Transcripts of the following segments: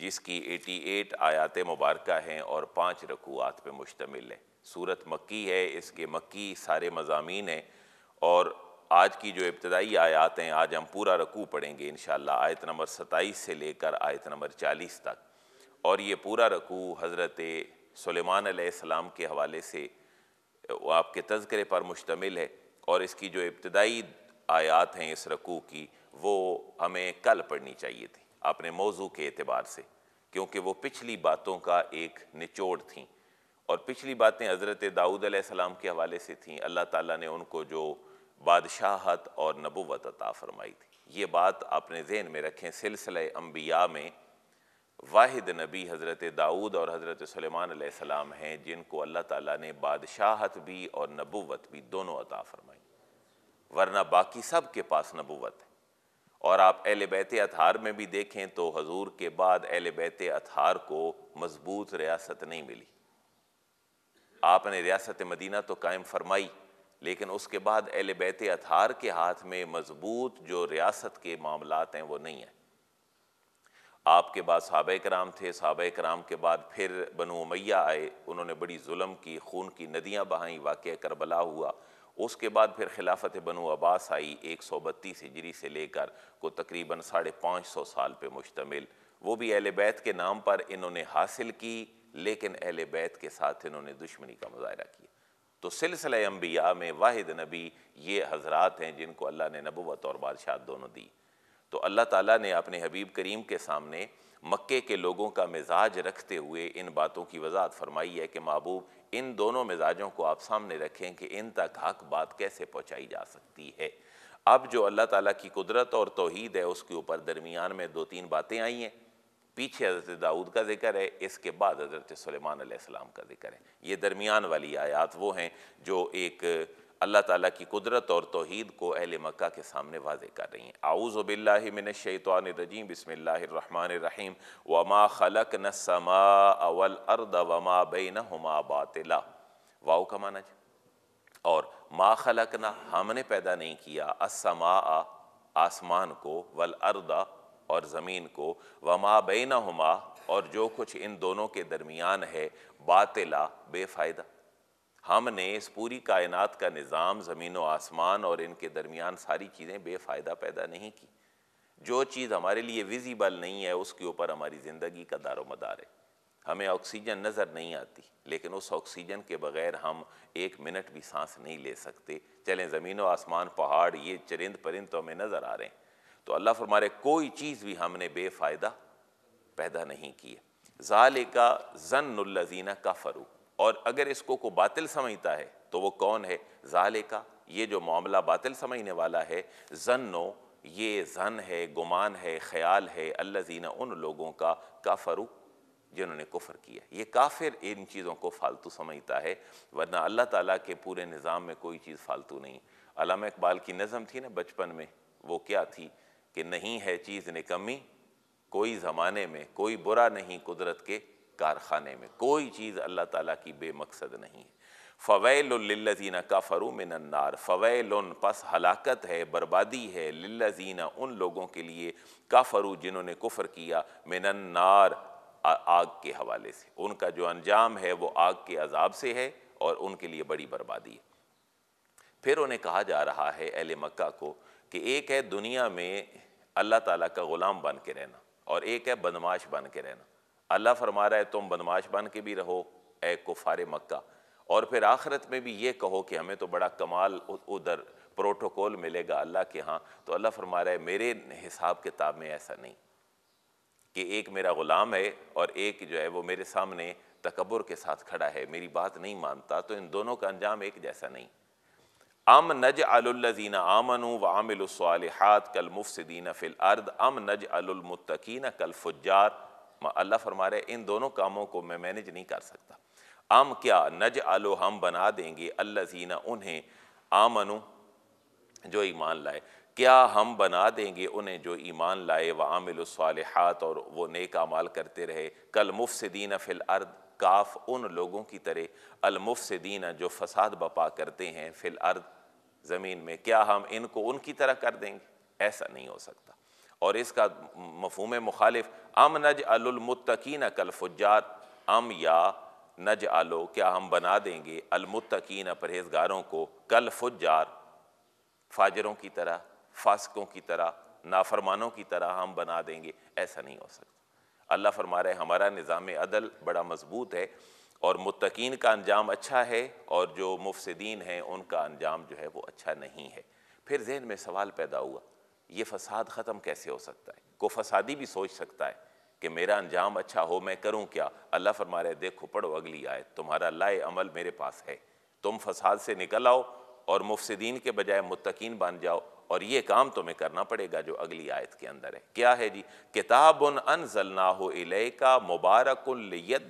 जिसकी 88 आयात मुबारक हैं और पाँच रकूआत पर मुश्तमिल है सूरत मक्की है इसके मक्की सारे मजामी हैं और आज की जो इब्तदाई आयात हैं आज हम पूरा रकू पढ़ेंगे इन आयत नंबर सत्ताईस से लेकर आयत नंबर चालीस तक और ये पूरा रकू हज़रत सलेमान सलाम के हवाले से आपके तस्करे पर मुश्तमिल है और इसकी जो इब्तदाई आयात हैं इस रकू की वो हमें कल पढ़नी चाहिए थी अपने मौजू के अतबार से क्योंकि वो पिछली बातों का एक निचोड़ थी और पिछली बातें हज़रत दाऊद सलाम के हवाले से थीं अल्लाह ताला ने उनको जो बादशाहत और नबूवत अता फरमाई थी ये बात अपने जहन में रखें सिलसिले अम्बिया में वाहिद नबी हज़रत दाऊद और हज़रत सलेमान सलाम हैं जिनको अल्लाह ताला ने बादशाहत भी और नबूवत भी दोनों अता फरमाई वरना बाकी सब के पास नबूत है और आप अहल बैत अतहार में भी देखें तो हजूर के बाद अहल बैत अतहार को मजबूत रियासत नहीं मिली आपने रियासत मदीना तो कायम फरमाई लेकिन उसके बाद अहल बैत अतहार के हाथ में मजबूत जो रियासत के मामला हैं वो नहीं हैं आपके बाद सहाब कराम थे सहाब कराम के बाद फिर बनो मैया आए उन्होंने बड़ी जुलम की खून की नदियाँ बहाई वाक़ करबला हुआ उसके बाद फिर खिलाफत बनो अब्बास आई एक सौ बत्तीस हिजरी से लेकर को तकरीबन साढ़े पाँच सौ साल पर मुश्तमिल वो भी अहल बैत के नाम पर इन्होंने हासिल की लेकिन अहल बैत के साथ इन्होंने दुश्मनी का मुजाहरा किया तो सिलसिला अम्बिया में वाहिद नबी ये हजरात हैं जिनको अल्लाह ने नबूत और बादशाह दोनों दी तो अल्लाह ताला ने अपने हबीब करीम के सामने मक्के के लोगों का मिजाज रखते हुए इन बातों की वजाहत फरमाई है कि महबूब इन दोनों मिजाजों को आप सामने रखें कि इन तक हक बात कैसे पहुँचाई जा सकती है अब जो अल्लाह ताला की कुदरत और तोहद है उसके ऊपर दरमियान में दो तीन बातें आई हैं पीछे हज़रत दाऊद का जिक्र है इसके बाद हज़रत सलेमान का जिक्र है ये दरमियान वाली आयात वो हैं जो एक अल्लाह ताला की कुदरत और तोहद को अहल मक्का के सामने वाजे कर रही हैं आऊज़बिल्लिमिनशैतवानरजीम बसमीम वमा खलक न समा अवल अर्द वमा बेन हमा बातिला वाओ का माना जी और मा खलक ना हमने पैदा नहीं किया असमा आसमान को वल अर्दा और ज़मीन को वमा बेन हमा और जो कुछ इन दोनों के दरमियान है बातिला बेफ़ायदा हमने इस पूरी कायनात का निज़ाम ज़मीन व आसमान और इनके दरमियान सारी चीज़ें बेफ़ायदा पैदा नहीं की जो चीज़ हमारे लिए विजिबल नहीं है उसके ऊपर हमारी ज़िंदगी का दारो मदार है हमें ऑक्सीजन नज़र नहीं आती लेकिन उस ऑक्सीजन के बगैर हम एक मिनट भी सांस नहीं ले सकते चलें ज़मीन व आसमान पहाड़ ये चरिंद परिंद तो हमें नज़र आ रहे हैं तो अल्लाह फरमारे कोई चीज़ भी हमने बेफ़ायदा पैदा नहीं की है जाले का जन्नजीना का फ़रूक और अगर इसको को बातिल समझता है तो वो कौन है जाले का ये जो मामला बातिल समझने वाला है जन्नो ये जन है गुमान है ख्याल है अल्लाजीना उन लोगों का काफरू जिन्होंने कुफर किया ये काफिर इन चीज़ों को फालतू समझता है वरना अल्लाह ताला के पूरे निज़ाम में कोई चीज़ फालतू नहीं अलामा इकबाल की नज़म थी ना बचपन में वो क्या थी कि नहीं है चीज़ ने कमी कोई ज़माने में कोई बुरा नहीं कुदरत के कारखाने में कोई चीज़ अल्लाह ताला की बेमकसद नहीं है फ़वैल लल्लजीना काफ़रू मिनन्नार फ़वैल पस हलाकत है बर्बादी है लिल्लजीना उन लोगों के लिए काफ़रू जिन्होंने कुफ़र किया मिनन्नार आग के हवाले से उनका जो अंजाम है वो आग के अजाब से है और उनके लिए बड़ी बर्बादी है फिर उन्हें कहा जा रहा है अहल मक्का को कि एक है दुनिया में अल्लाह ताला का ग़ुलाम बन के रहना और एक है बदमाश बन के रहना अल्लाह फरमा रहा है तुम बदमाश बन के भी रहो ए कुफार मक्का और फिर आखिरत में भी ये कहो कि हमें तो बड़ा कमाल उधर प्रोटोकॉल मिलेगा अल्लाह के यहाँ तो अल्लाह फरमा रहा है मेरे हिसाब किताब में ऐसा नहीं कि एक मेरा ग़ुलाम है और एक जो है वो मेरे सामने तकबर के साथ खड़ा है मेरी बात नहीं मानता तो इन दोनों का अंजाम एक जैसा नहीं अम नज अलजीना आमन व आमिलसालहत कल मुफसदीन फ़िल अर्द अम नज अलमुतकीन कल फुजार अल्लाह फरमा रहे इन दोनों कामों को मैं मैनेज नहीं कर सकता आम क्या नज आलो हम बना देंगे अल्लाह जीना उन्हें आमनु जो ईमान लाए क्या हम बना देंगे उन्हें जो ईमान लाए व आमिलसालहत और वो नेक अमाल करते रहे कल से दीना फ़िल अर्द काफ उन लोगों की तरह अलमुफ से दीना जो फसाद बपा करते हैं फ़िल अर्द ज़मीन में क्या हम इनको उनकी तरह कर देंगे ऐसा नहीं हो सकता और इसका मफहम मुखालिफ अम नज अलमुतकीन फुजार अम या नज आलो क्या हम बना देंगे अलमुतकीन परहेजगारों को कल फुजार फाजरों की तरह फासकों की तरह नाफरमानों की तरह हम बना देंगे ऐसा नहीं हो सकता अल्लाह फरमा रहे हमारा निज़ाम अदल बड़ा मजबूत है और मुतकीन का अंजाम अच्छा है और जो मुफसदीन हैं उनका अंजाम जो है वो अच्छा नहीं है फिर जहन में सवाल पैदा हुआ ये फसाद ख़त्म कैसे हो सकता है को फसादी भी सोच सकता है कि मेरा अंजाम अच्छा हो मैं करूं क्या अल्लाह फरमा रहे देखो पढ़ो अगली आयत तुम्हारा लाए अमल मेरे पास है तुम फसाद से निकल आओ और मुफसदीन के बजाय मुतकीन बन जाओ और ये काम तुम्हें करना पड़ेगा जो अगली आयत के अंदर है क्या है जी किताब अनजलना हो का मुबारक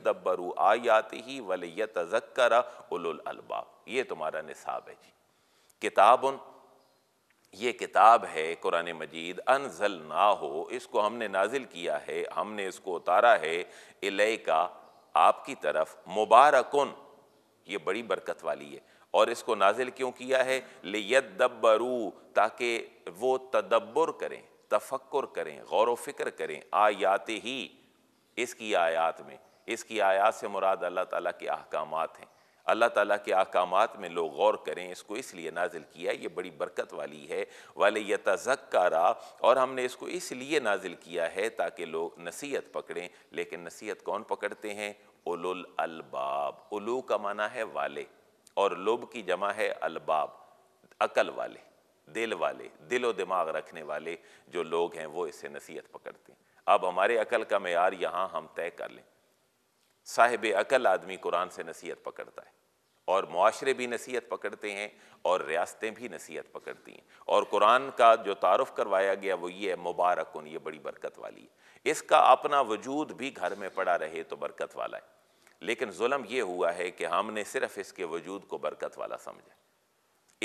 दब्बरू आयात ही वलियत तजक्रा उलबा ये तुम्हारा निसाब है जी किताब ये किताब है कुरान मजीद अन जल ना हो इसको हमने नाजिल किया है हमने इसको उतारा है इले का आपकी तरफ मुबारकन ये बड़ी बरकत वाली है और इसको नाजिल क्यों किया है लियदब्बरू ताकि वो तदब्बर करें तफक्र करें गौर वफिक्र करें आयात ही इसकी आयात में इसकी आयात से मुराद अल्लाह ताला के अहकाम हैं अल्लाह ताला के अहकाम में लोग गौर करें इसको इसलिए नाजिल किया ये बड़ी बरकत वाली है वाले रहा और हमने इसको इसलिए नाजिल किया है ताकि लोग नसीहत पकड़ें लेकिन नसीहत कौन पकड़ते हैं उलुल अलबाब उलू का माना है वाले और लोभ की जमा है अलबाब अकल वाले दिल वाले दिलो दिमाग रखने वाले जो लोग हैं वो इसे नसीहत पकड़ते हैं अब हमारे अकल का मैार यहाँ हम तय कर लें साहिब अकल आदमी कुरान से नसीहत पकड़ता है और माशरे भी नसीहत पकड़ते हैं और रियासतें भी नसीहत पकड़ती हैं और कुरान का जो तारफ़ करवाया गया वो ये है मुबारक उन ये बड़ी बरकत वाली है इसका अपना वजूद भी घर में पड़ा रहे तो बरकत वाला है लेकिन जुल्म ये हुआ है कि हमने सिर्फ इसके वजूद को बरकत वाला समझा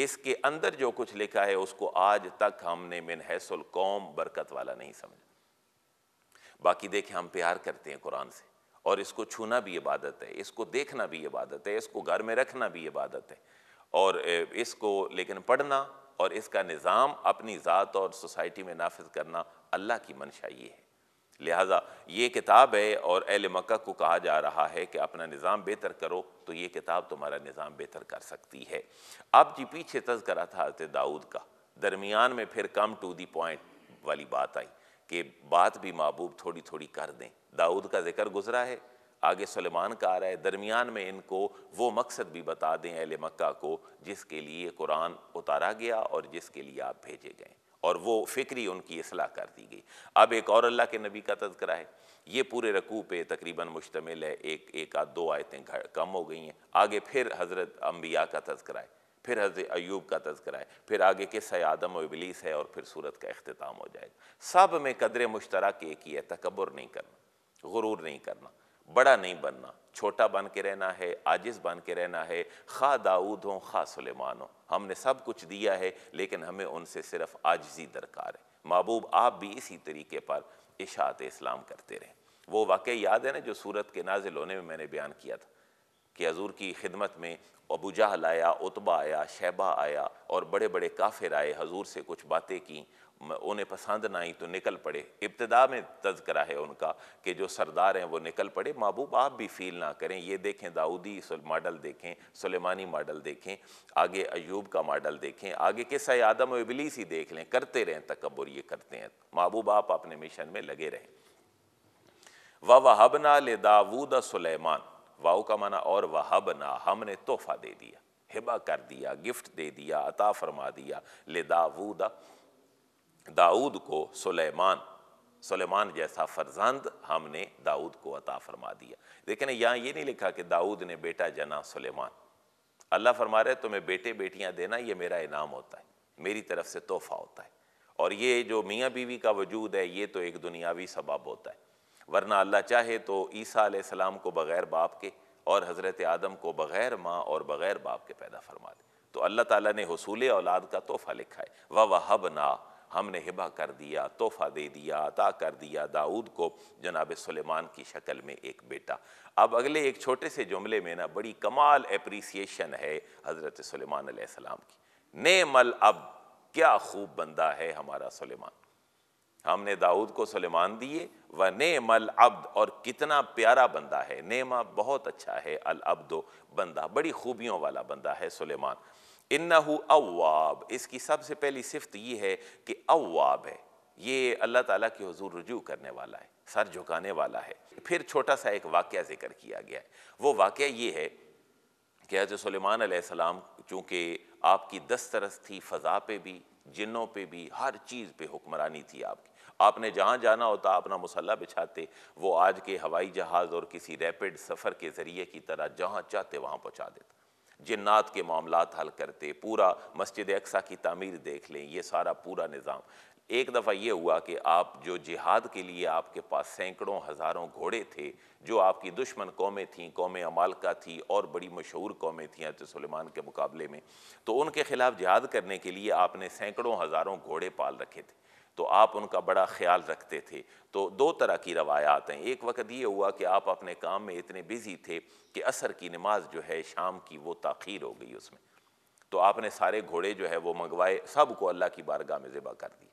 इसके अंदर जो कुछ लिखा है उसको आज तक हमने मिन कौम बरकत वाला नहीं समझा बाकी देखें हम प्यार करते हैं कुरान से और इसको छूना भी इबादत है इसको देखना भी इबादत है इसको घर में रखना भी इबादत है और इसको लेकिन पढ़ना और इसका निज़ाम अपनी ज़ात और सोसाइटी में नाफिज करना अल्लाह की मनशा ये है लिहाजा ये किताब है और अहल मक्का को कहा जा रहा है कि अपना निज़ाम बेहतर करो तो ये किताब तुम्हारा निज़ाम बेहतर कर सकती है अब जी पीछे तस्करा था हजरत दाऊद का दरमियान में फिर कम टू दी पॉइंट वाली बात आई कि बात भी महबूब थोड़ी थोड़ी कर दें दाऊद का जिक्र गुजरा है आगे सलेमान का आ रहा है दरमियान में इनको वो मकसद भी बता दें अहल मक्का को जिसके लिए कुरान उतारा गया और जिसके लिए आप भेजे गए और वो फिक्री उनकी असलाह कर दी गई अब एक और अल्लाह के नबी का तस्करा है ये पूरे रकू पे तकरीबन मुश्तमिल है एक एक आध दो आयतें कम हो गई हैं आगे फिर हज़रत अम्बिया का तस्करा है फिर हजरत अयूब का तस्करा है फिर आगे के सयादम और इबलीस है और फिर सूरत का अख्ताम हो जाएगा सब में कदर मुश्तरक एक ही है तकबर नहीं करना गुरूर नहीं करना बड़ा नहीं बनना छोटा बन के रहना है आजिज़ बन के रहना है खा दाऊद हो खा सलेमान हो हमने सब कुछ दिया है लेकिन हमें उनसे सिर्फ आजजी दरकार है महबूब आप भी इसी तरीके पर इशात इस्लाम करते रहें वो वाक़ याद है ना जो सूरत के नाजिल होने में मैंने बयान किया था कि हजूर की खिदमत में अबू जहल आया उतबा आया शैबा आया और बड़े बड़े काफिर आए हजूर से कुछ बातें की उन्हें पसंद ना आई तो निकल पड़े इब्तदा में तस्करा है उनका कि जो सरदार हैं वो निकल पड़े महबूब आप भी फील ना करें ये देखें दाऊदी मॉडल देखें सुलेमानी मॉडल देखें आगे अयूब का मॉडल देखें आगे किसा आदम इबलीस ही देख लें करते रहें तकबर ये करते हैं महबूब आप अपने मिशन में लगे रहें वहबना ले दाऊद सुलेमान वाओ का माना और ना हमने तोहफा दे दिया हिबा कर दिया गिफ्ट दे दिया अता फरमा दिया ले दाऊद दाऊद को सुलेमान सुलेमान जैसा फरजंद हमने दाऊद को अता फरमा दिया लेकिन यहाँ ये नहीं लिखा कि दाऊद ने बेटा जना सुलेमान अल्लाह फरमा रहे तुम्हें बेटे बेटियाँ देना ये मेरा इनाम होता है मेरी तरफ से तोहफ़ा होता है और ये जो मियाँ बीवी का वजूद है ये तो एक दुनियावी सबब होता है वरना अल्लाह चाहे तो ईसा सलाम को बग़ैर बाप के और हज़रत आदम को बग़ैर माँ और बग़ैर बाप के पैदा फरमा दे तो अल्लाह ताला ने हसूल औलाद का तोहफ़ा लिखा है वह वह हब ना हमने हिबा कर दिया तोहफ़ा दे दिया अता कर दिया दाऊद को जनाब सुलेमान की शक्ल में एक बेटा अब अगले एक छोटे से जुमले में ना बड़ी कमाल एप्रिसिएशन है हज़रत सलेमान सलाम की ने अब क्या खूब बंदा है हमारा सुलेमान हमने दाऊद को सलेमान दिए व अल अब्द और कितना प्यारा बंदा है नेमा बहुत अच्छा है अल अब्दो बंदा बड़ी खूबियों वाला बंदा है सुलेमान इन्नहु अवाब इसकी सबसे पहली सिफत ये है कि अवाब है ये अल्लाह ताला की हजूर रजू करने वाला है सर झुकाने वाला है फिर छोटा सा एक वाक़ ज़िक्र किया गया है वो वाक़ ये है कि हजरत सलेमान सलाम चूँकि आपकी दस्तरस थी फ़ज़ा पे भी जिन्नों पे भी हर चीज़ पे हुक्मरानी थी आपकी आपने जहाँ जाना होता अपना मसल्ला बिछाते वो आज के हवाई जहाज़ और किसी रैपिड सफ़र के ज़रिए की तरह जहाँ चाहते वहाँ पहुँचा देते जन्नात के मामला हल करते पूरा मस्जिद अक्सा की तमीर देख लें ये सारा पूरा निज़ाम एक दफ़ा ये हुआ कि आप जो जिहाद के लिए आपके पास सैकड़ों हज़ारों घोड़े थे जो आपकी दुश्मन कौमें थीं कौम अमालका थी और बड़ी मशहूर कौमें थीं हजरत सलेमान के मुकाबले में तो उनके ख़िलाफ़ जिहाद करने के लिए आपने सैकड़ों हज़ारों घोड़े पाल रखे थे तो आप उनका बड़ा ख्याल रखते थे तो दो तरह की रवायात हैं एक वक्त ये हुआ कि आप अपने काम में इतने बिज़ी थे कि असर की नमाज जो है शाम की वो तखीर हो गई उसमें तो आपने सारे घोड़े जो है वो मंगवाए सब को अल्लाह की बारगाह में ज़िबा कर दी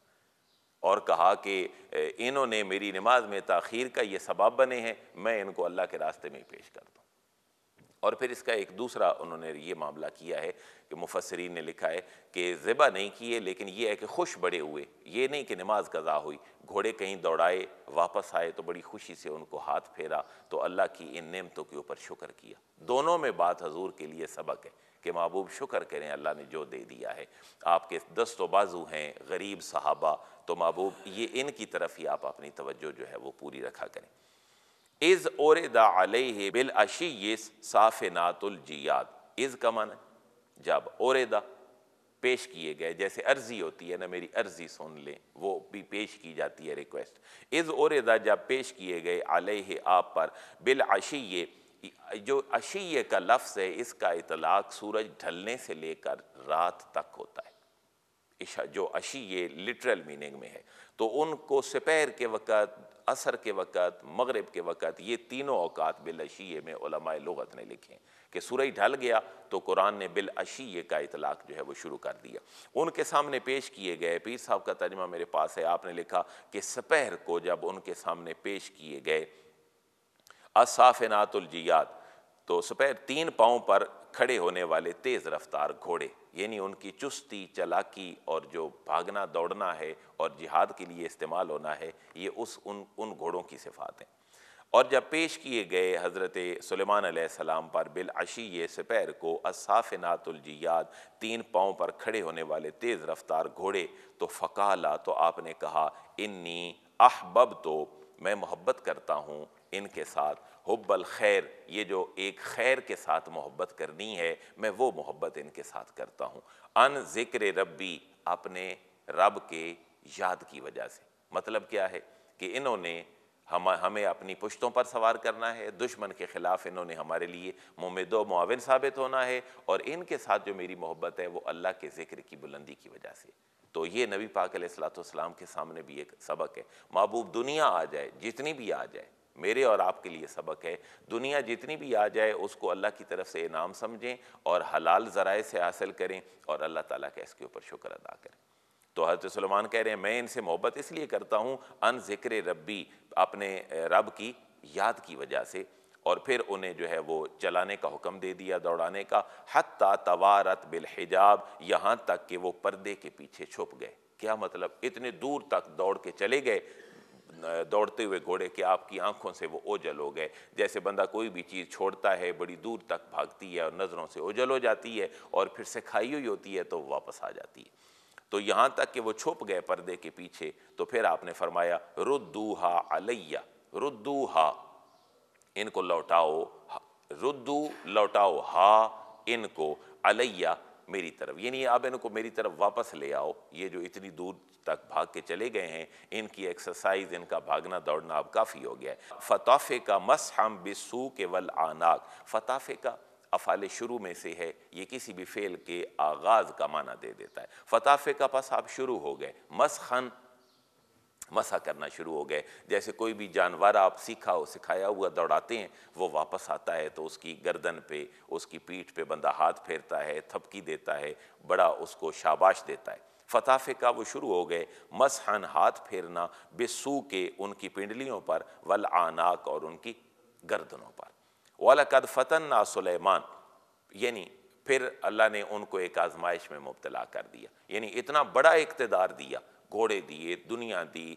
और कहा कि इन्होंने मेरी नमाज में तखीर का ये सबाब बने हैं मैं इनको अल्लाह के रास्ते में पेश कर दूँ और फिर इसका एक दूसरा उन्होंने ये मामला किया है कि मुफसरीन ने लिखा है कि ज़िबा नहीं किए लेकिन ये है कि खुश बड़े हुए ये नहीं कि नमाज कज़ा हुई घोड़े कहीं दौड़ाए वापस आए तो बड़ी खुशी से उनको हाथ फेरा तो अल्लाह की इन नेमतों के ऊपर शुक्र किया दोनों में बात हजूर के लिए सबक है कि महबूब शुक्र करें अल्लाह ने जो दे दिया है आपके दस्त बाजू हैं गरीब सहाबा तो महबूब ये इनकी तरफ ही आप अपनी तवज्जो जो है वो पूरी रखा करें इज़ और बिल अशी जियाद इज़ का है जब और पेश किए गए जैसे अर्जी होती है ना मेरी अर्जी सुन लें वो भी पेश की जाती है रिक्वेस्ट इज़ और जब पेश किए गए अलह आप पर बिल अशी जो अशी का लफ्ज़ है इसका इतलाक सूरज ढलने से लेकर रात तक होता है इशा जो अशी लिटरल मीनिंग में है तो उनको सपैर के वक़्त असर के वक़्त मगरब के वक़्त ये तीनों अवकात बिल बिलशीये में लगत ने लिखे कि सूरज ढल गया तो कुरान ने बिल बिलशीये का इतलाक जो है वो शुरू कर दिया उनके सामने पेश किए गए पीर साहब का तर्जमा मेरे पास है आपने लिखा कि सपहर को जब उनके सामने पेश किए गए असाफ असाफनातुलजियात तो सपहर तीन पाँव पर खड़े होने वाले तेज़ रफ्तार घोड़े यानी उनकी चुस्ती चलाकी और जो भागना दौड़ना है और जिहाद के लिए इस्तेमाल होना है ये उस उन उन घोड़ों की सिफात हैं और जब पेश किए गए हज़रत सलेमान सलाम पर बिल अशी सपैर को नातुलजियात तीन पाँव पर खड़े होने वाले तेज़ रफ्तार घोड़े तो फ़काला तो आपने कहा इन्नी अहबब तो मैं मोहब्बत करता हूँ इनके साथ हब्बल खैर ये जो एक खैर के साथ मोहब्बत करनी है मैं वो मोहब्बत इनके साथ करता हूँ अन ज़िक्र रबी अपने रब के याद की वजह से मतलब क्या है कि इन्होंने हम हमें अपनी पुश्तों पर सवार करना है दुश्मन के ख़िलाफ़ इन्होंने हमारे लिए मुमेदो मुआविन साबित होना है और इनके साथ जो मेरी मोहब्बत है वो अल्लाह के ज़िक्र की बुलंदी की वजह से तो ये नबी पाक सलाम के सामने भी एक सबक है महबूब दुनिया आ जाए जितनी भी आ जाए मेरे और आपके लिए सबक है दुनिया जितनी भी आ जाए उसको अल्लाह की तरफ से इनाम समझें और हलाल ज़राए से हासिल करें और अल्लाह ताला के इसके ऊपर शुक्र अदा करें तो हजरत सलमान कह रहे हैं मैं इनसे मोहब्बत इसलिए करता हूँ अन ज़िक्र रबी अपने रब की याद की वजह से और फिर उन्हें जो है वो चलाने का हुक्म दे दिया दौड़ाने का हत्ता तवारत बिलहिजाब यहाँ तक कि वो पर्दे के पीछे छुप गए क्या मतलब इतने दूर तक दौड़ के चले गए दौड़ते हुए घोड़े के आपकी आंखों से वो ओझल हो गए जैसे बंदा कोई भी चीज़ छोड़ता है बड़ी दूर तक भागती है और नज़रों से ओझल हो जाती है और फिर से खाई हुई होती है तो वापस आ जाती है तो यहाँ तक कि वो छुप गए पर्दे के पीछे तो फिर आपने फरमाया रुद्दूहा अलैया रुद्दूहा इनको लौटाओ रुद्दू लौटाओ हा इनको अलैया मेरी तरफ यानी आप इनको मेरी तरफ वापस ले आओ ये जो इतनी दूर तक भाग के चले गए हैं इनकी एक्सरसाइज इनका भागना दौड़ना अब काफ़ी हो गया है फताफे का मस हम बिसू के वल आनाक फताफे का अफाल शुरू में से है ये किसी भी फेल के आगाज़ का माना दे देता है फताफे का पास आप शुरू हो गए मस खन मसा करना शुरू हो गए जैसे कोई भी जानवर आप सीखा हो सिखाया हुआ दौड़ाते हैं वो वापस आता है तो उसकी गर्दन पे उसकी पीठ पे बंदा हाथ फेरता है थपकी देता है बड़ा उसको शाबाश देता है फताफे का वो शुरू हो गए मसहन हाथ फेरना बेसू के उनकी पिंडलियों पर वल आनाक और उनकी गर्दनों पर वालकद ना सुलेमान यानी फिर अल्लाह ने उनको एक आजमाइश में मुबतला कर दिया यानी इतना बड़ा इकतदार दिया घोड़े दिए दुनिया दी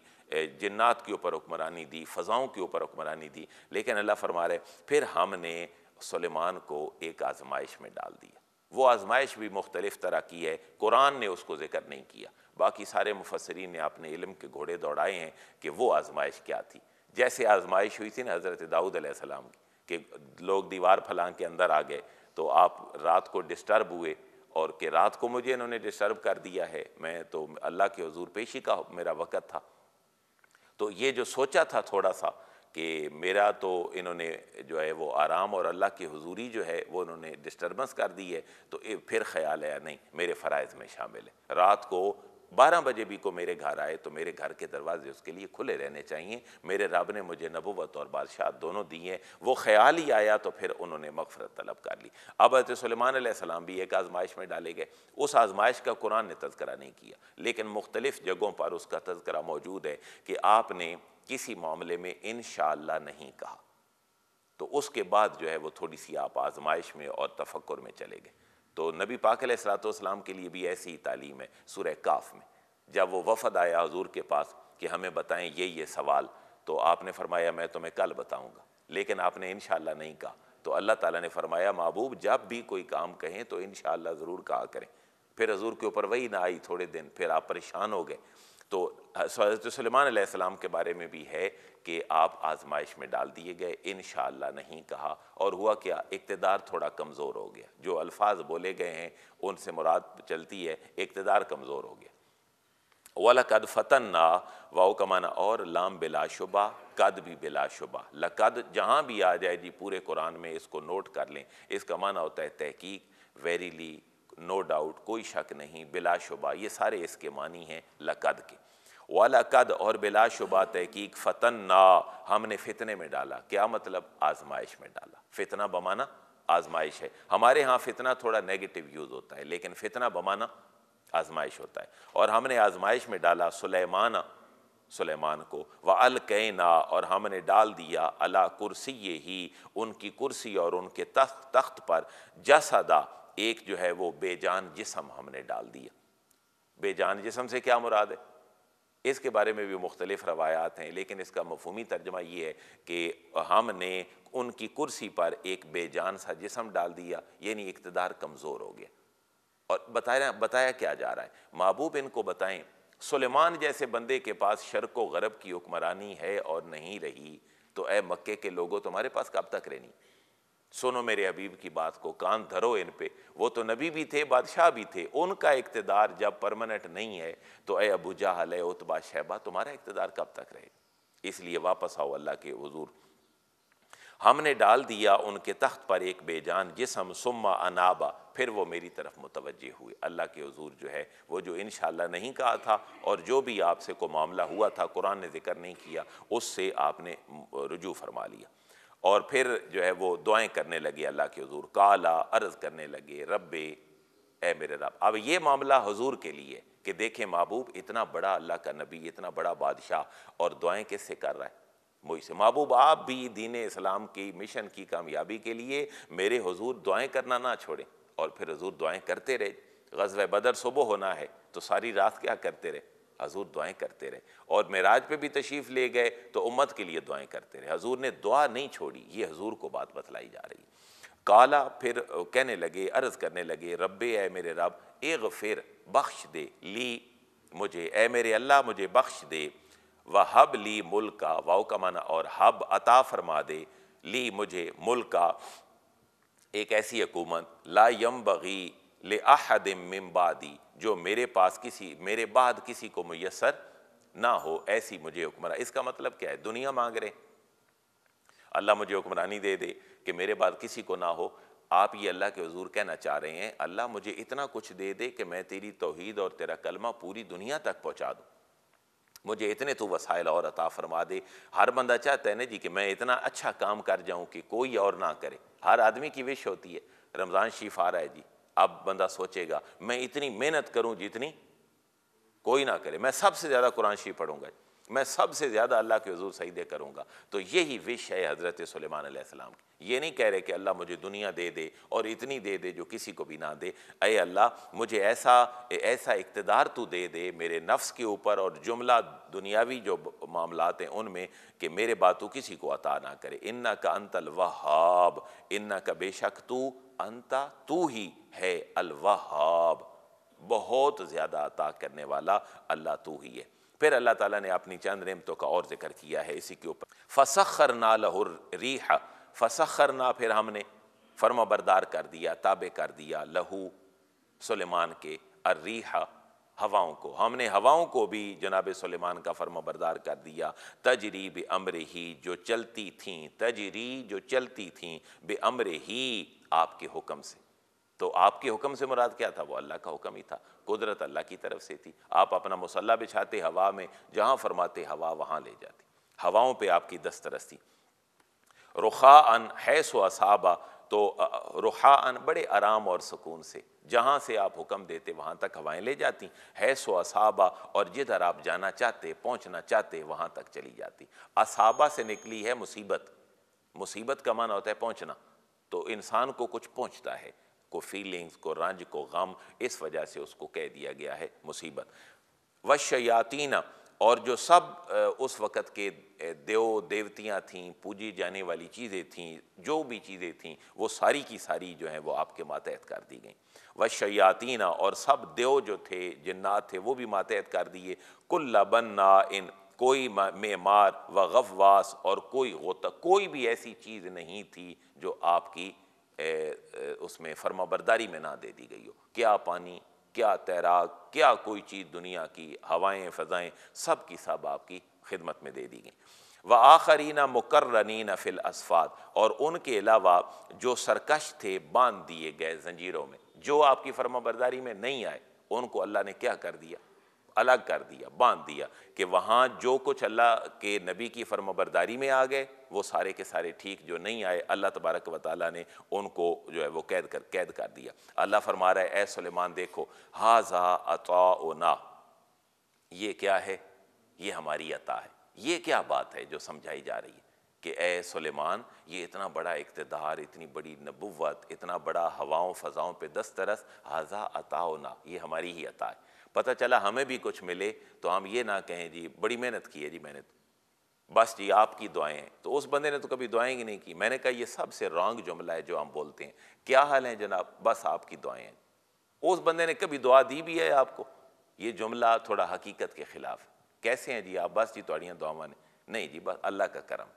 जन्नात के ऊपर हुक्मरानी दी फ़ज़ाओं के ऊपर हुक्मरानी दी लेकिन अल्लाह फरमा रहे फिर हमने सलेमान को एक आजमाइश में डाल दिया वो आजमाइश भी मुख्तलिफ़ तरह की है कुरान ने उसको ज़िक्र नहीं किया बाकी सारे मुफसरीन ने अपने इलम के घोड़े दौड़ाए हैं कि वो आजमाइश क्या थी जैसे आजमाइश हुई थी ना हज़रत दाऊद की कि लोग दीवार फलांग के अंदर आ गए तो आप रात को डिस्टर्ब हुए और कि रात को मुझे इन्होंने डिस्टर्ब कर दिया है मैं तो अल्लाह के हजूर पेशी का मेरा वक़्त था तो ये जो सोचा था थोड़ा सा कि मेरा तो इन्होंने जो है वो आराम और अल्लाह की हजूरी जो है वो इन्होंने डिस्टर्बेंस कर दी है तो फिर ख्याल आया नहीं मेरे फ़रज़ में शामिल है रात को बारह बजे भी को मेरे घर आए तो मेरे घर के दरवाजे उसके लिए खुले रहने चाहिए मेरे रब ने मुझे नबूवत और बादशाह दोनों दिए वो ख्याल ही आया तो फिर उन्होंने मगफरत तलब कर ली अब हजरत सलेमान भी एक आजमाइश में डाले गए उस आजमाइश का कुरान ने तस्करा नहीं किया लेकिन मुख्तलिफ़ जगहों पर उसका तस्करा मौजूद है कि आपने किसी मामले में इन नहीं कहा तो उसके बाद जो है वो थोड़ी सी आप आजमाइश में और तफक्र में चले गए तो नबी पाक सलातम के लिए भी ऐसी ही तालीम है सुरह काफ में जब वो वफद आया हजूर के पास कि हमें बताएं ये ये सवाल तो आपने फरमाया मैं तुम्हें कल बताऊंगा लेकिन आपने इन नहीं कहा तो अल्लाह ताला ने फरमाया महबूब जब भी कोई काम कहें तो इन ज़रूर कहा करें फिर हजूर के ऊपर वही ना आई थोड़े दिन फिर आप परेशान हो गए तो हज़रत सलमान सलाम के बारे में भी है कि आप आजमाइश में डाल दिए गए इन नहीं कहा और हुआ क्या इकतदार थोड़ा कमज़ोर हो गया जो अल्फाज बोले गए हैं उनसे मुराद चलती है इकतदार कमज़ोर हो गया कद फ़तन ना वाओ कमाना और लाम बिलाशुबा कद भी बिलाशुबा लकद जहाँ भी आ जाए जी पूरे कुरान में इसको नोट कर लें इसका माना होता है तहकीक वेरीली नो डाउट कोई शक नहीं बिलाशुबा ये सारे इसके मानी हैं लकद के वाला कद और बिलाशुबा तहकीक फ़तन ना हमने फितने में डाला क्या मतलब आजमाइश में डाला फितना बमाना आजमाइश है हमारे यहाँ फितना थोड़ा नेगेटिव यूज़ होता है लेकिन फितना बमाना आजमाइश होता है और हमने आजमाइश में डाला सुलेमान सुलेमान को व अल कैना और हमने डाल दिया अला कुर्सी ये ही उनकी कुर्सी और उनके तख्त तख्त पर जसदा एक जो है वो बेजान जिसम हमने डाल दिया बेजान जिसम से क्या मुराद है इसके बारे में भी मुख्तलिफ रवायात हैं लेकिन इसका मफहमी तर्जमा ये है कि हमने उनकी कुर्सी पर एक बेजान सा जिसम डाल दिया यानी इकतदार कमज़ोर हो गया और बताया बताया क्या जा रहा है महबूब इनको बताएं सुलेमान जैसे बंदे के पास शर्क व गरब की हुक्मरानी है और नहीं रही तो ए मक्के के लोगों तुम्हारे पास कब तक रहनी सुनो मेरे अबीब की बात को कान धरो इन पे वो तो नबी भी थे बादशाह भी थे उनका इकतदार जब परमानेंट नहीं है तो अय अबू जहल है उतबा शहबा तुम्हारा इकतदार कब तक रहेगा इसलिए वापस आओ अल्लाह के हजूर हमने डाल दिया उनके तख्त पर एक बेजान जिसम सुम्मा अनाबा फिर वो मेरी तरफ मुतवजे हुए अल्लाह के हजूर जो है वो जो इन नहीं कहा था और जो भी आपसे को मामला हुआ था कुरान ने जिक्र नहीं किया उससे आपने रजू फरमा लिया और फिर जो है वो दुआएं करने लगे अल्लाह के हजूर काला अर्ज़ करने लगे रब्बे ए मेरे रब अब ये मामला हजूर के लिए कि देखें महबूब इतना बड़ा अल्लाह का नबी इतना बड़ा बादशाह और दुआएं किससे कर रहा है से महबूब आप भी दीन इस्लाम की मिशन की कामयाबी के लिए मेरे हजूर दुआएं करना ना छोड़ें और फिर हजूर दुआएं करते रहे गजब बदर सुबह होना है तो सारी रात क्या करते रहे हजूर दुआएं करते रहे और मेराज पे भी तशरीफ़ ले गए तो उम्मत के लिए दुआएं करते रहे हजूर ने दुआ नहीं छोड़ी ये हजूर को बात बतलाई जा रही काला फिर कहने लगे अर्ज़ करने लगे रब्बे ए मेरे रब ए फिर बख्श दे ली मुझे ए मेरे अल्लाह मुझे बख्श दे वह हब ली मुल्क का वाओ का माना और हब अता फरमा दे ली मुझे मुल्क का एक ऐसी हकूमत ला यम बगी ले आहद मम्बादी जो मेरे पास किसी मेरे बाद किसी को मैसर ना हो ऐसी मुझे हुक्मरान इसका मतलब क्या है दुनिया मांग रहे अल्लाह मुझे हुक्मरानी दे दे कि मेरे बाद किसी को ना हो आप ये अल्लाह के हजूर कहना चाह रहे हैं अल्लाह मुझे इतना कुछ दे दे कि मैं तेरी तोहद और तेरा कलमा पूरी दुनिया तक पहुँचा दूँ मुझे इतने तो वसाइल और अता फरमा दे हर बंदा चाहता है ना जी कि मैं इतना अच्छा काम कर जाऊँ कि कोई और ना करे हर आदमी की विश होती है रमज़ान शीफ आ रहा है जी अब बंदा सोचेगा मैं इतनी मेहनत करूं जितनी कोई ना करे मैं सबसे ज़्यादा कुरान शरीफ पढ़ूंगा मैं सबसे ज़्यादा अल्लाह के हजूर सईदे करूँगा तो यही विश है हज़रत सलेमान सलाम की ये नहीं कह रहे कि अल्लाह मुझे दुनिया दे दे और इतनी दे दे जो किसी को भी ना दे अय अल्लाह मुझे ऐसा ऐसा इकतदार तू दे दे मेरे नफ्स के ऊपर और जुमला दुनियावी जो मामलात हैं उनमें कि मेरे बात तू किसी को अता ना करे इन्ना का अंतल वहाब इन्ना का बेशक तू अंता तू ही है अलवाहाब बहुत ज़्यादा अता करने वाला अल्लाह तू ही है फिर अल्लाह ताला ने अपनी चंद नियमतों का और जिक्र किया है इसी के ऊपर फसखर ना लहुर रीहा फसखर ना फिर हमने फर्मा बरदार कर दिया ताबे कर दिया लहू सुलेमान के रीहा हवाओं को हमने हवाओं को भी जनाब सलेमान का फर्मा बरदार कर दिया तजरी बे अमर ही जो चलती थी तजरी जो चलती थी बे अमर ही आपके हुक्म से तो आपके हुक्म से मुराद क्या था वो अल्लाह का हुक्म ही था कुदरत अल्लाह की तरफ से थी आप अपना मुसल्ला बिछाते हवा में जहां फरमाते हवा वहाँ ले जाती हवाओं पर आपकी दस्तरस थी रुखा अन है सो असाबा तो रुखा अन बड़े आराम और सुकून से जहां से आप हुक्म देते वहां तक हवाएं ले जाती है सो असाबा और जिधर आप जाना चाहते पहुंचना चाहते वहां तक चली जाती असाबा से निकली है मुसीबत मुसीबत का माना होता है पहुंचना तो इंसान को कुछ पहुंचता है को फीलिंग्स को रंज को गम इस वजह से उसको कह दिया गया है मुसीबत वशयातीना और जो सब उस वक़्त के देव देवतियाँ थीं पूजी जाने वाली चीज़ें थीं जो भी चीज़ें थीं वो सारी की सारी जो हैं वो आपके मातहत कर दी गई व शयातीना और सब देव जो थे जन्नात थे वो भी मातहत कर दिए कुल्ला बन्ना इन कोई मेमार व गफवास और कोई गोता कोई भी ऐसी चीज़ नहीं थी जो आपकी ए, ए, उसमें फर्माबरदारी में ना दे दी गई हो क्या पानी क्या तैराक क्या कोई चीज़ दुनिया की हवाएं फ़जाएँ सब की सब आपकी खिदमत में दे दी गई व आखरीना मुकर्रनीन फ़िल असफ़ात और उनके अलावा जो सरकश थे बांध दिए गए जंजीरों में जो आपकी फर्मा बरदारी में नहीं आए उनको अल्लाह ने क्या कर दिया अलग कर दिया बांध दिया कि वहाँ जो कुछ अल्लाह के नबी की फर्मबरदारी में आ गए वो सारे के सारे ठीक जो नहीं आए अल्लाह तबारक व ताली ने उनको जो है वो कैद कर कैद कर दिया अल्लाह फरमा रहा है ए सलेमान देखो हाजा अता ना ये क्या है ये हमारी अता है ये क्या बात है जो समझाई जा रही है कि ए सलेमान ये इतना बड़ा इकतदार इतनी बड़ी नबूवत इतना बड़ा हवाओं फ़ज़ाओं पे दस्तरस हाजा अता ये हमारी ही अता है पता चला हमें भी कुछ मिले तो हम ये ना कहें जी बड़ी मेहनत की है जी मैंने बस जी आपकी दुआएं तो उस बंदे ने तो कभी दुआएं ही नहीं की मैंने कहा ये सबसे रॉन्ग जुमला है जो हम बोलते हैं क्या हाल है जनाब बस आपकी दुआएं उस बंदे ने कभी दुआ दी भी है आपको ये जुमला थोड़ा हकीकत के ख़िलाफ़ कैसे हैं जी आप बस जी थोड़ियाँ दुआवान नहीं जी बस अल्लाह का करम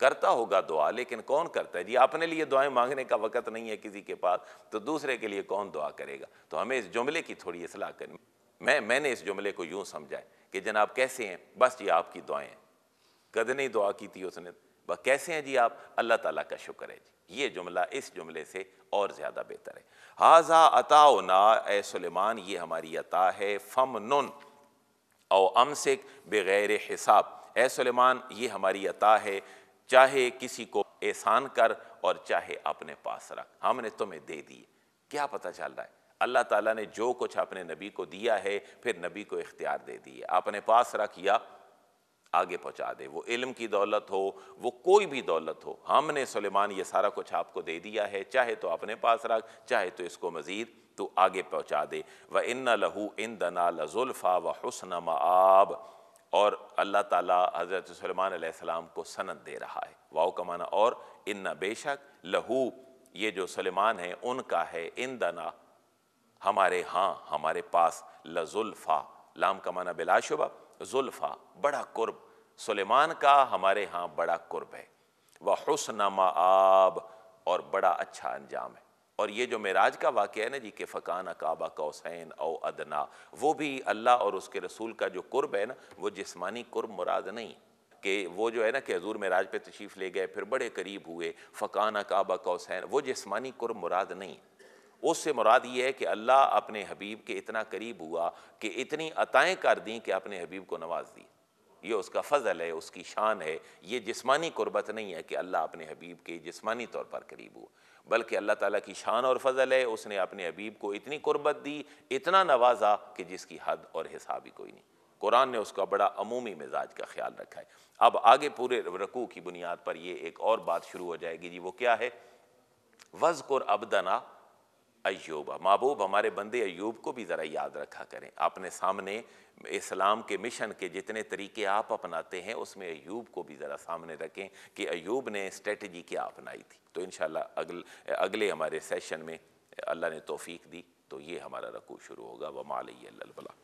करता होगा दुआ लेकिन कौन करता है जी अपने लिए दुआएं मांगने का वक्त नहीं है किसी के पास तो दूसरे के लिए कौन दुआ करेगा तो हमें इस जुमले की थोड़ी असलाह करनी मैं मैंने इस जुमले को यूं समझा कि जनाब कैसे हैं बस जी आपकी दुआएं हैं कद नहीं दुआ की थी उसने बस कैसे हैं जी आप अल्लाह ताला का शुक्र है जी ये जुमला इस जुमले से और ज़्यादा बेहतर है हाजा अता ना ए सुलेमान ये हमारी अता है फम नुन औ अमसिक बग़ैर हिसाब ए सुलेमान ये हमारी अता है चाहे किसी को एहसान कर और चाहे अपने पास रख हमने तुम्हें दे दिए क्या पता चल रहा है अल्लाह ताला ने जो कुछ अपने नबी को दिया है फिर नबी को इख्तियार दे दिए अपने पास रख या आगे पहुंचा दे वो इल्म की दौलत हो वो कोई भी दौलत हो हमने सुलेमान ये सारा कुछ आपको दे दिया है चाहे तो अपने पास रख चाहे तो इसको मज़ीद तो आगे पहुंचा दे व इन लहू इन दना लजुल्फ़ा व हसन मब और अल्लाह ताला हज़रत सलेमान सलाम को सनत दे रहा है वाओ का माना और इन्ना बेशक लहू ये जो सलेमान है उनका है इन दना हमारे हाँ हमारे पास लजुल्फ़ा लाम का माना बिलाशुबा जुल्फ़ा बड़ा कुर्ब सुलेमान का हमारे यहाँ बड़ा कुर्ब है वह हसन आब और बड़ा अच्छा अंजाम है और ये जो मेराज का वाक़ है ना जी के फकान काबा का हुसैन अदना वो भी अल्लाह और उसके रसूल का जो कुर्ब है ना वो जिस्मानी कुर्ब मुराद नहीं कि वो जो है ना कि हजूर मेराज पे तशीफ़ ले गए फिर बड़े करीब हुए फकान काबा का हुसैन वो जिस्मानी कुर्ब मुराद नहीं उससे मुराद ये है कि अल्लाह अपने हबीब के इतना करीब हुआ कि इतनी अताएँ कर दी कि अपने हबीब को नवाज दी ये उसका फ़जल है उसकी शान है ये जिस्मानी कुर्बत नहीं है कि अल्लाह अपने हबीब के जिस्मानी तौर पर करीब हुआ बल्कि अल्लाह ताला की शान और फजल है उसने अपने हबीब को इतनी कुर्बत दी इतना नवाजा कि जिसकी हद और हिसाब ही कोई नहीं कुरान ने उसका बड़ा अमूमी मिजाज का ख्याल रखा है अब आगे पूरे रकू की बुनियाद पर यह एक और बात शुरू हो जाएगी जी वो क्या है वजकुर अबदना अयूब महबूब हमारे बंदे अयूब को भी ज़रा याद रखा करें अपने सामने इस्लाम के मिशन के जितने तरीके आप अपनाते हैं उसमें अयूब को भी ज़रा सामने रखें कि अयूब ने स्ट्रेटजी क्या अपनाई थी तो इन अगल अगले हमारे सेशन में अल्लाह ने तोफ़ी दी तो ये हमारा रकू शुरू होगा वमाल बला